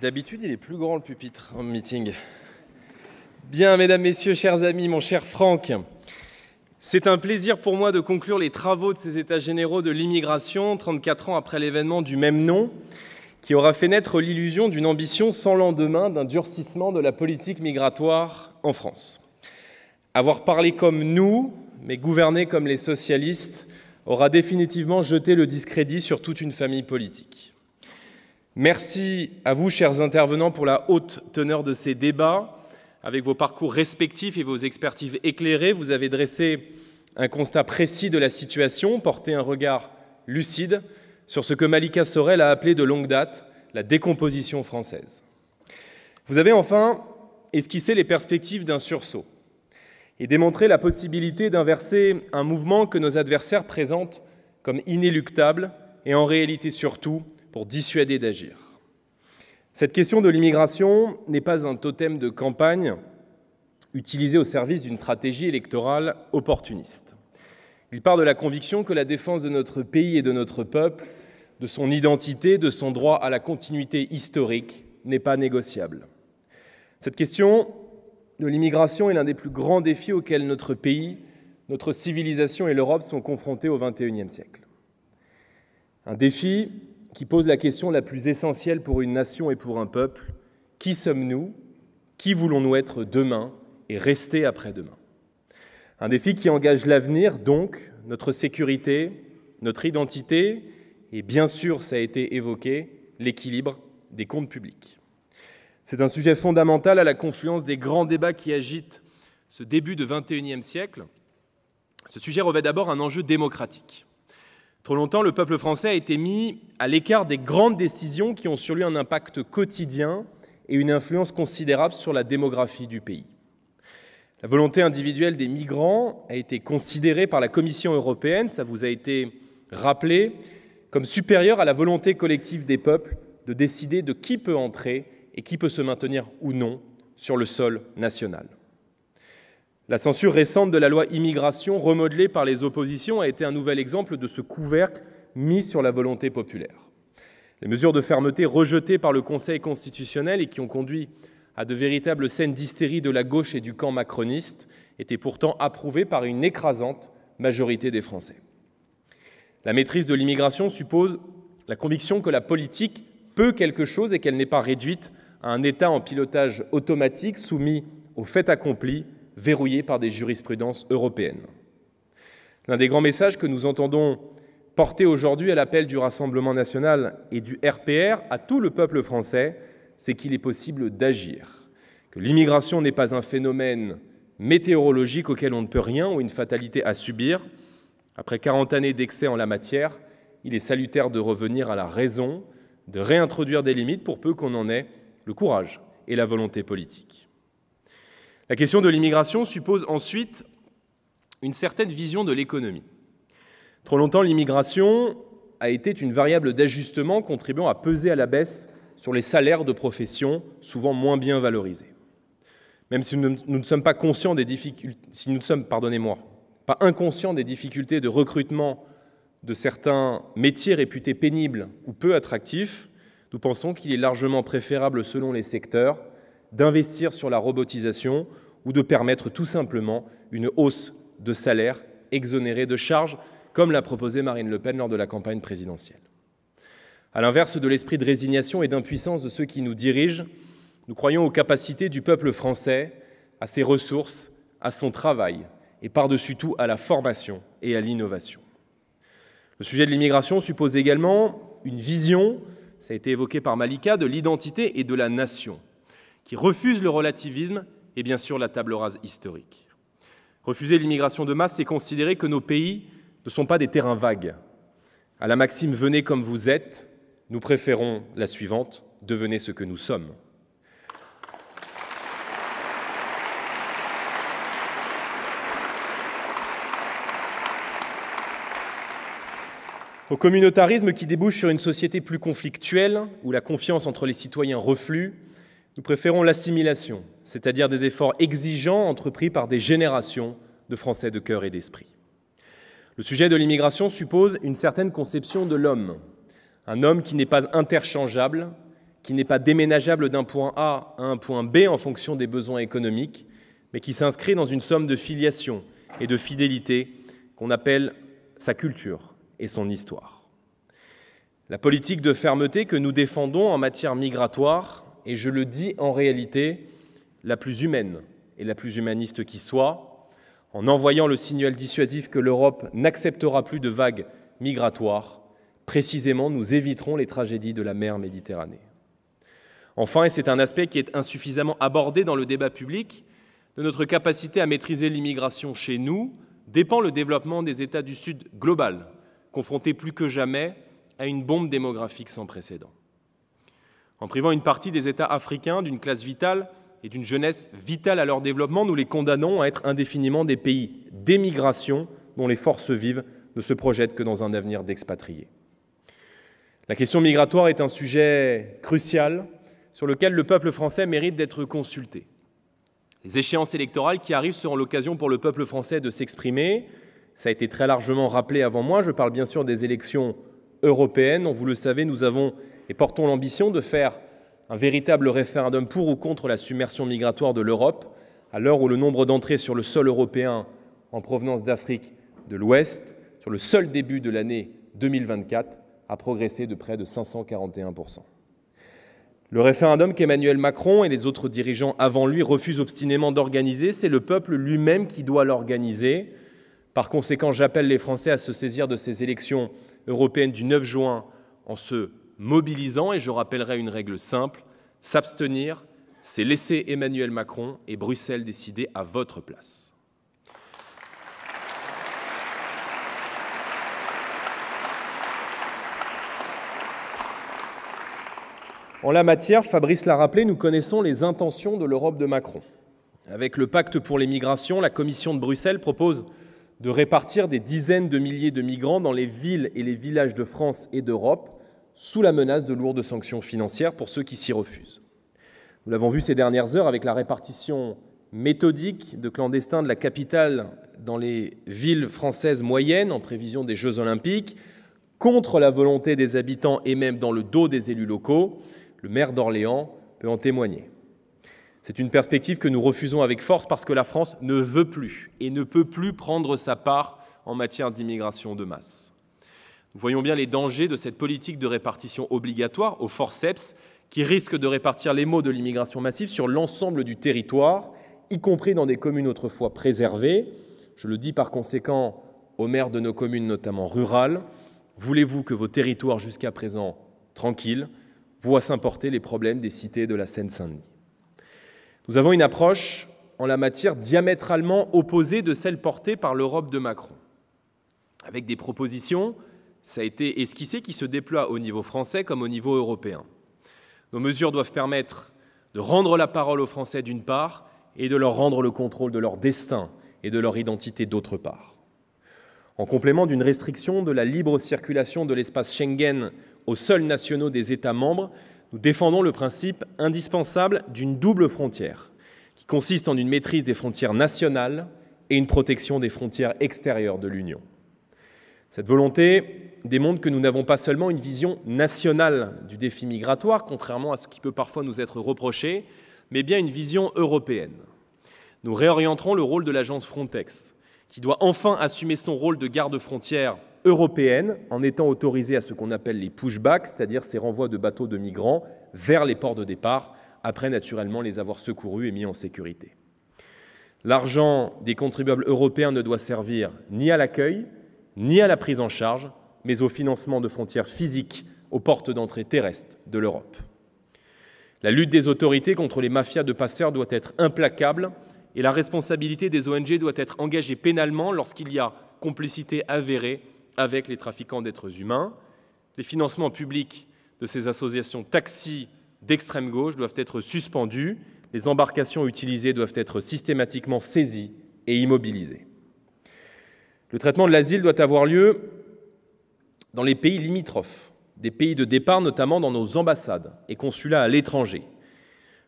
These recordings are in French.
D'habitude, il est plus grand le pupitre en meeting. Bien, mesdames, messieurs, chers amis, mon cher Franck, c'est un plaisir pour moi de conclure les travaux de ces États généraux de l'immigration, 34 ans après l'événement du même nom, qui aura fait naître l'illusion d'une ambition sans lendemain d'un durcissement de la politique migratoire en France. Avoir parlé comme nous, mais gouverné comme les socialistes, aura définitivement jeté le discrédit sur toute une famille politique. Merci à vous, chers intervenants, pour la haute teneur de ces débats. Avec vos parcours respectifs et vos expertises éclairées, vous avez dressé un constat précis de la situation, porté un regard lucide sur ce que Malika Sorel a appelé de longue date la décomposition française. Vous avez enfin esquissé les perspectives d'un sursaut et démontré la possibilité d'inverser un mouvement que nos adversaires présentent comme inéluctable et en réalité surtout pour dissuader d'agir. Cette question de l'immigration n'est pas un totem de campagne utilisé au service d'une stratégie électorale opportuniste. Il part de la conviction que la défense de notre pays et de notre peuple, de son identité, de son droit à la continuité historique, n'est pas négociable. Cette question de l'immigration est l'un des plus grands défis auxquels notre pays, notre civilisation et l'Europe sont confrontés au XXIe siècle. Un défi qui pose la question la plus essentielle pour une nation et pour un peuple. Qui sommes-nous Qui voulons-nous être demain et rester après-demain Un défi qui engage l'avenir, donc, notre sécurité, notre identité et bien sûr, ça a été évoqué, l'équilibre des comptes publics. C'est un sujet fondamental à la confluence des grands débats qui agitent ce début de XXIe siècle. Ce sujet revêt d'abord un enjeu démocratique. Trop longtemps, le peuple français a été mis à l'écart des grandes décisions qui ont sur lui un impact quotidien et une influence considérable sur la démographie du pays. La volonté individuelle des migrants a été considérée par la Commission européenne, ça vous a été rappelé, comme supérieure à la volonté collective des peuples de décider de qui peut entrer et qui peut se maintenir ou non sur le sol national. La censure récente de la loi immigration, remodelée par les oppositions, a été un nouvel exemple de ce couvercle mis sur la volonté populaire. Les mesures de fermeté rejetées par le Conseil constitutionnel et qui ont conduit à de véritables scènes d'hystérie de la gauche et du camp macroniste étaient pourtant approuvées par une écrasante majorité des Français. La maîtrise de l'immigration suppose la conviction que la politique peut quelque chose et qu'elle n'est pas réduite à un État en pilotage automatique soumis au fait accompli Verrouillés par des jurisprudences européennes. L'un des grands messages que nous entendons porter aujourd'hui à l'appel du Rassemblement national et du RPR à tout le peuple français, c'est qu'il est possible d'agir, que l'immigration n'est pas un phénomène météorologique auquel on ne peut rien ou une fatalité à subir. Après 40 années d'excès en la matière, il est salutaire de revenir à la raison, de réintroduire des limites pour peu qu'on en ait le courage et la volonté politique. La question de l'immigration suppose ensuite une certaine vision de l'économie. Trop longtemps, l'immigration a été une variable d'ajustement contribuant à peser à la baisse sur les salaires de professions souvent moins bien valorisées. Même si nous, ne sommes pas conscients des difficultés, si nous sommes, pardonnez-moi, pas inconscients des difficultés de recrutement de certains métiers réputés pénibles ou peu attractifs, nous pensons qu'il est largement préférable, selon les secteurs, d'investir sur la robotisation ou de permettre tout simplement une hausse de salaire exonérée de charges, comme l'a proposé Marine Le Pen lors de la campagne présidentielle. À l'inverse de l'esprit de résignation et d'impuissance de ceux qui nous dirigent, nous croyons aux capacités du peuple français, à ses ressources, à son travail et par-dessus tout à la formation et à l'innovation. Le sujet de l'immigration suppose également une vision, ça a été évoqué par Malika, de l'identité et de la nation qui refuse le relativisme et bien sûr la table rase historique. Refuser l'immigration de masse, c'est considérer que nos pays ne sont pas des terrains vagues. À la maxime Venez comme vous êtes, nous préférons la suivante Devenez ce que nous sommes. Au communautarisme qui débouche sur une société plus conflictuelle, où la confiance entre les citoyens reflue, nous préférons l'assimilation, c'est-à-dire des efforts exigeants entrepris par des générations de Français de cœur et d'esprit. Le sujet de l'immigration suppose une certaine conception de l'homme, un homme qui n'est pas interchangeable, qui n'est pas déménageable d'un point A à un point B en fonction des besoins économiques, mais qui s'inscrit dans une somme de filiation et de fidélité qu'on appelle sa culture et son histoire. La politique de fermeté que nous défendons en matière migratoire et je le dis en réalité, la plus humaine et la plus humaniste qui soit, en envoyant le signal dissuasif que l'Europe n'acceptera plus de vagues migratoires, précisément nous éviterons les tragédies de la mer Méditerranée. Enfin, et c'est un aspect qui est insuffisamment abordé dans le débat public, de notre capacité à maîtriser l'immigration chez nous dépend le développement des États du Sud global, confrontés plus que jamais à une bombe démographique sans précédent. En privant une partie des États africains d'une classe vitale et d'une jeunesse vitale à leur développement, nous les condamnons à être indéfiniment des pays d'émigration dont les forces vives ne se projettent que dans un avenir d'expatriés. La question migratoire est un sujet crucial sur lequel le peuple français mérite d'être consulté. Les échéances électorales qui arrivent seront l'occasion pour le peuple français de s'exprimer. Ça a été très largement rappelé avant moi, je parle bien sûr des élections européennes. vous le savez, nous avons et portons l'ambition de faire un véritable référendum pour ou contre la submersion migratoire de l'Europe, à l'heure où le nombre d'entrées sur le sol européen en provenance d'Afrique de l'Ouest, sur le seul début de l'année 2024, a progressé de près de 541%. Le référendum qu'Emmanuel Macron et les autres dirigeants avant lui refusent obstinément d'organiser, c'est le peuple lui-même qui doit l'organiser. Par conséquent, j'appelle les Français à se saisir de ces élections européennes du 9 juin en se mobilisant, et je rappellerai une règle simple, s'abstenir, c'est laisser Emmanuel Macron et Bruxelles décider à votre place. En la matière, Fabrice l'a rappelé, nous connaissons les intentions de l'Europe de Macron. Avec le pacte pour les migrations, la Commission de Bruxelles propose de répartir des dizaines de milliers de migrants dans les villes et les villages de France et d'Europe sous la menace de lourdes sanctions financières pour ceux qui s'y refusent. Nous l'avons vu ces dernières heures avec la répartition méthodique de clandestins de la capitale dans les villes françaises moyennes en prévision des Jeux olympiques, contre la volonté des habitants et même dans le dos des élus locaux. Le maire d'Orléans peut en témoigner. C'est une perspective que nous refusons avec force parce que la France ne veut plus et ne peut plus prendre sa part en matière d'immigration de masse voyons bien les dangers de cette politique de répartition obligatoire au forceps qui risque de répartir les maux de l'immigration massive sur l'ensemble du territoire, y compris dans des communes autrefois préservées. Je le dis par conséquent aux maires de nos communes, notamment rurales, voulez-vous que vos territoires jusqu'à présent tranquilles voient s'importer les problèmes des cités de la Seine-Saint-Denis Nous avons une approche en la matière diamétralement opposée de celle portée par l'Europe de Macron, avec des propositions ça a été esquissé, qui se déploie au niveau français comme au niveau européen. Nos mesures doivent permettre de rendre la parole aux Français d'une part et de leur rendre le contrôle de leur destin et de leur identité d'autre part. En complément d'une restriction de la libre circulation de l'espace Schengen aux seuls nationaux des États membres, nous défendons le principe indispensable d'une double frontière, qui consiste en une maîtrise des frontières nationales et une protection des frontières extérieures de l'Union. Cette volonté démontre que nous n'avons pas seulement une vision nationale du défi migratoire, contrairement à ce qui peut parfois nous être reproché, mais bien une vision européenne. Nous réorienterons le rôle de l'agence Frontex, qui doit enfin assumer son rôle de garde-frontière européenne en étant autorisée à ce qu'on appelle les pushbacks, c'est-à-dire ces renvois de bateaux de migrants vers les ports de départ, après naturellement les avoir secourus et mis en sécurité. L'argent des contribuables européens ne doit servir ni à l'accueil, ni à la prise en charge, mais au financement de frontières physiques aux portes d'entrée terrestres de l'Europe. La lutte des autorités contre les mafias de passeurs doit être implacable et la responsabilité des ONG doit être engagée pénalement lorsqu'il y a complicité avérée avec les trafiquants d'êtres humains. Les financements publics de ces associations taxis d'extrême gauche doivent être suspendus, les embarcations utilisées doivent être systématiquement saisies et immobilisées. Le traitement de l'asile doit avoir lieu dans les pays limitrophes, des pays de départ notamment dans nos ambassades et consulats à l'étranger.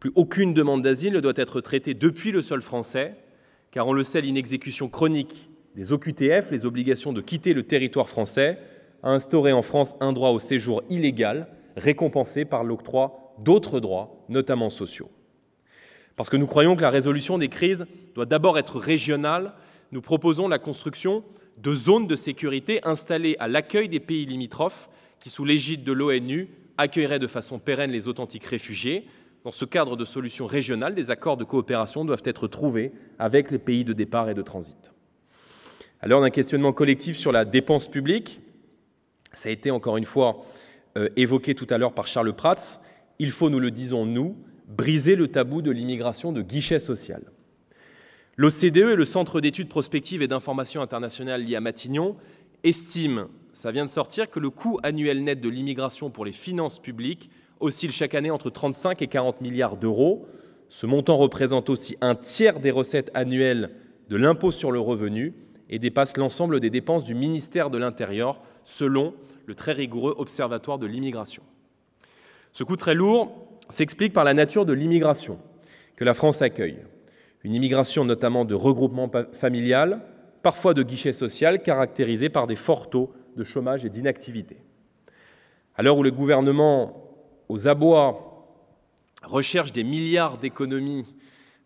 Plus aucune demande d'asile ne doit être traitée depuis le sol français, car on le sait, l'inexécution chronique des OQTF, les obligations de quitter le territoire français, a instauré en France un droit au séjour illégal, récompensé par l'octroi d'autres droits, notamment sociaux. Parce que nous croyons que la résolution des crises doit d'abord être régionale nous proposons la construction de zones de sécurité installées à l'accueil des pays limitrophes qui, sous l'égide de l'ONU, accueilleraient de façon pérenne les authentiques réfugiés. Dans ce cadre de solutions régionales, des accords de coopération doivent être trouvés avec les pays de départ et de transit. À l'heure d'un questionnement collectif sur la dépense publique, ça a été encore une fois euh, évoqué tout à l'heure par Charles Prats, il faut, nous le disons nous, briser le tabou de l'immigration de guichet social. L'OCDE et le Centre d'études prospectives et d'information internationale lié à Matignon estiment, ça vient de sortir, que le coût annuel net de l'immigration pour les finances publiques oscille chaque année entre 35 et 40 milliards d'euros. Ce montant représente aussi un tiers des recettes annuelles de l'impôt sur le revenu et dépasse l'ensemble des dépenses du ministère de l'Intérieur, selon le très rigoureux Observatoire de l'immigration. Ce coût très lourd s'explique par la nature de l'immigration que la France accueille. Une immigration notamment de regroupement familial, parfois de guichet social, caractérisée par des forts taux de chômage et d'inactivité. À l'heure où le gouvernement, aux abois, recherche des milliards d'économies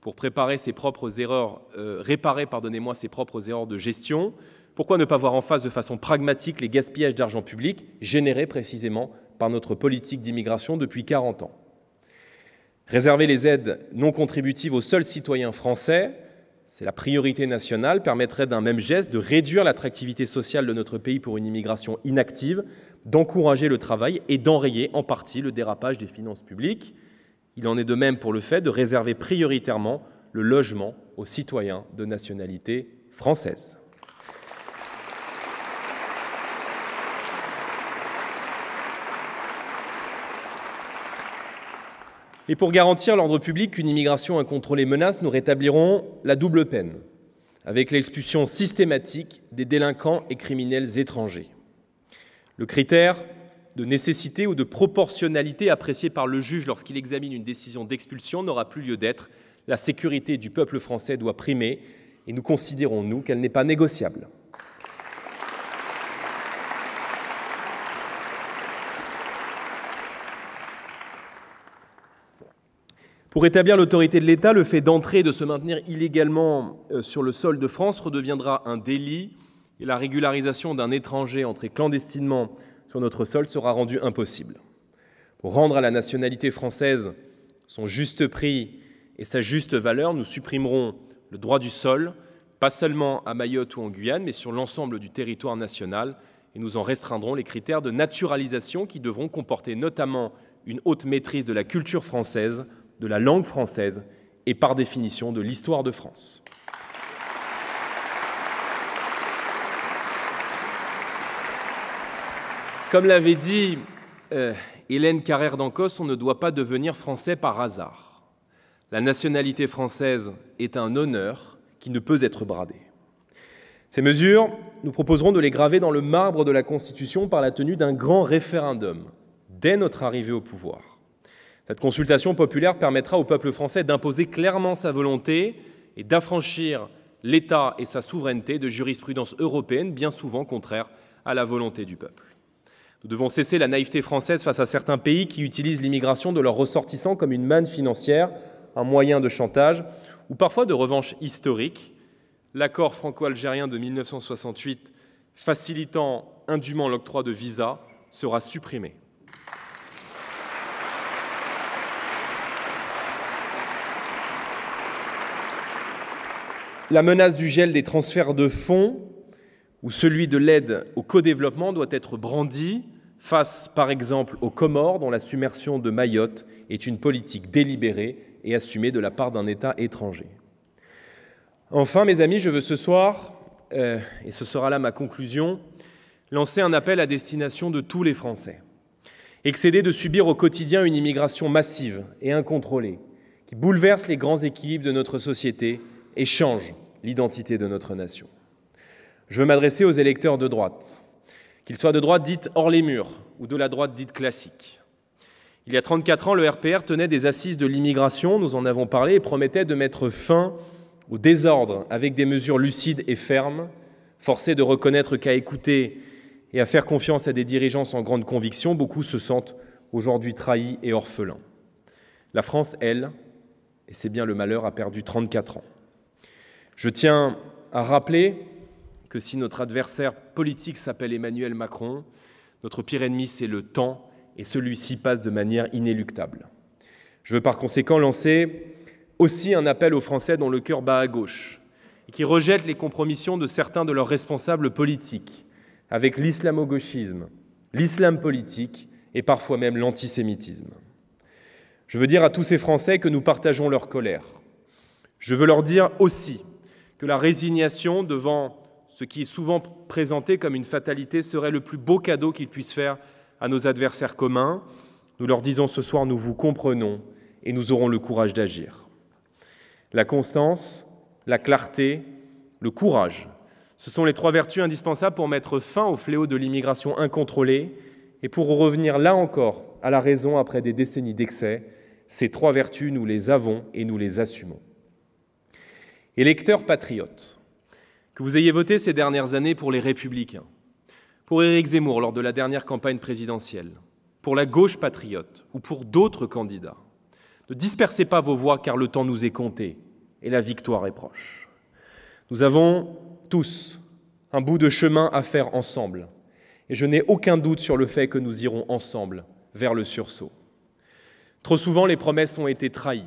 pour préparer ses propres erreurs, euh, réparer, pardonnez-moi, ses propres erreurs de gestion, pourquoi ne pas voir en face de façon pragmatique les gaspillages d'argent public générés précisément par notre politique d'immigration depuis 40 ans Réserver les aides non contributives aux seuls citoyens français, c'est la priorité nationale, permettrait d'un même geste de réduire l'attractivité sociale de notre pays pour une immigration inactive, d'encourager le travail et d'enrayer en partie le dérapage des finances publiques. Il en est de même pour le fait de réserver prioritairement le logement aux citoyens de nationalité française. Et pour garantir l'ordre public qu'une immigration incontrôlée menace, nous rétablirons la double peine, avec l'expulsion systématique des délinquants et criminels étrangers. Le critère de nécessité ou de proportionnalité apprécié par le juge lorsqu'il examine une décision d'expulsion n'aura plus lieu d'être. La sécurité du peuple français doit primer et nous considérons, nous, qu'elle n'est pas négociable. Pour établir l'autorité de l'État, le fait d'entrer et de se maintenir illégalement euh, sur le sol de France redeviendra un délit et la régularisation d'un étranger entré clandestinement sur notre sol sera rendue impossible. Pour rendre à la nationalité française son juste prix et sa juste valeur, nous supprimerons le droit du sol, pas seulement à Mayotte ou en Guyane, mais sur l'ensemble du territoire national, et nous en restreindrons les critères de naturalisation qui devront comporter notamment une haute maîtrise de la culture française, de la langue française et par définition de l'histoire de France. Comme l'avait dit euh, Hélène Carrère d'Ancos, on ne doit pas devenir français par hasard. La nationalité française est un honneur qui ne peut être bradé. Ces mesures, nous proposerons de les graver dans le marbre de la Constitution par la tenue d'un grand référendum dès notre arrivée au pouvoir. Cette consultation populaire permettra au peuple français d'imposer clairement sa volonté et d'affranchir l'État et sa souveraineté de jurisprudence européenne bien souvent contraire à la volonté du peuple. Nous devons cesser la naïveté française face à certains pays qui utilisent l'immigration de leurs ressortissants comme une manne financière, un moyen de chantage ou parfois de revanche historique. L'accord franco-algérien de 1968 facilitant indûment l'octroi de visas sera supprimé. La menace du gel des transferts de fonds ou celui de l'aide au co-développement doit être brandie face, par exemple, aux Comores, dont la submersion de Mayotte est une politique délibérée et assumée de la part d'un État étranger. Enfin, mes amis, je veux ce soir, euh, et ce sera là ma conclusion, lancer un appel à destination de tous les Français, excédés de subir au quotidien une immigration massive et incontrôlée, qui bouleverse les grands équilibres de notre société et change l'identité de notre nation. Je veux m'adresser aux électeurs de droite, qu'ils soient de droite dite hors les murs ou de la droite dite classique. Il y a 34 ans, le RPR tenait des assises de l'immigration, nous en avons parlé, et promettait de mettre fin au désordre avec des mesures lucides et fermes, forcé de reconnaître qu'à écouter et à faire confiance à des dirigeants sans grande conviction, beaucoup se sentent aujourd'hui trahis et orphelins. La France, elle, et c'est bien le malheur, a perdu 34 ans. Je tiens à rappeler que si notre adversaire politique s'appelle Emmanuel Macron, notre pire ennemi, c'est le temps, et celui-ci passe de manière inéluctable. Je veux par conséquent lancer aussi un appel aux Français dont le cœur bat à gauche, et qui rejettent les compromissions de certains de leurs responsables politiques, avec l'islamo-gauchisme, l'islam politique et parfois même l'antisémitisme. Je veux dire à tous ces Français que nous partageons leur colère. Je veux leur dire aussi que la résignation devant ce qui est souvent présenté comme une fatalité serait le plus beau cadeau qu'ils puissent faire à nos adversaires communs. Nous leur disons ce soir, nous vous comprenons et nous aurons le courage d'agir. La constance, la clarté, le courage, ce sont les trois vertus indispensables pour mettre fin au fléau de l'immigration incontrôlée et pour revenir là encore à la raison après des décennies d'excès. Ces trois vertus, nous les avons et nous les assumons électeurs patriotes, que vous ayez voté ces dernières années pour les républicains, pour Éric Zemmour lors de la dernière campagne présidentielle, pour la gauche patriote ou pour d'autres candidats, ne dispersez pas vos voix car le temps nous est compté et la victoire est proche. Nous avons tous un bout de chemin à faire ensemble et je n'ai aucun doute sur le fait que nous irons ensemble vers le sursaut. Trop souvent, les promesses ont été trahies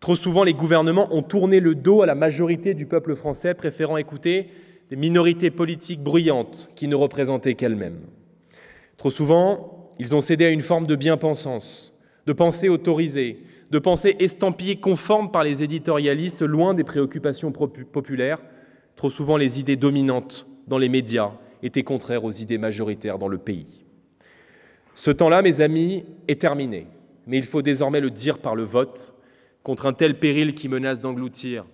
Trop souvent, les gouvernements ont tourné le dos à la majorité du peuple français, préférant écouter des minorités politiques bruyantes qui ne représentaient qu'elles-mêmes. Trop souvent, ils ont cédé à une forme de bien-pensance, de pensée autorisée, de pensée estampillée conforme par les éditorialistes, loin des préoccupations populaires. Trop souvent, les idées dominantes dans les médias étaient contraires aux idées majoritaires dans le pays. Ce temps-là, mes amis, est terminé, mais il faut désormais le dire par le vote Contre un tel péril qui menace d'engloutir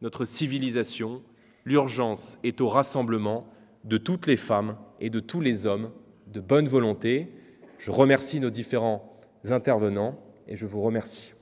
notre civilisation, l'urgence est au rassemblement de toutes les femmes et de tous les hommes de bonne volonté. Je remercie nos différents intervenants et je vous remercie.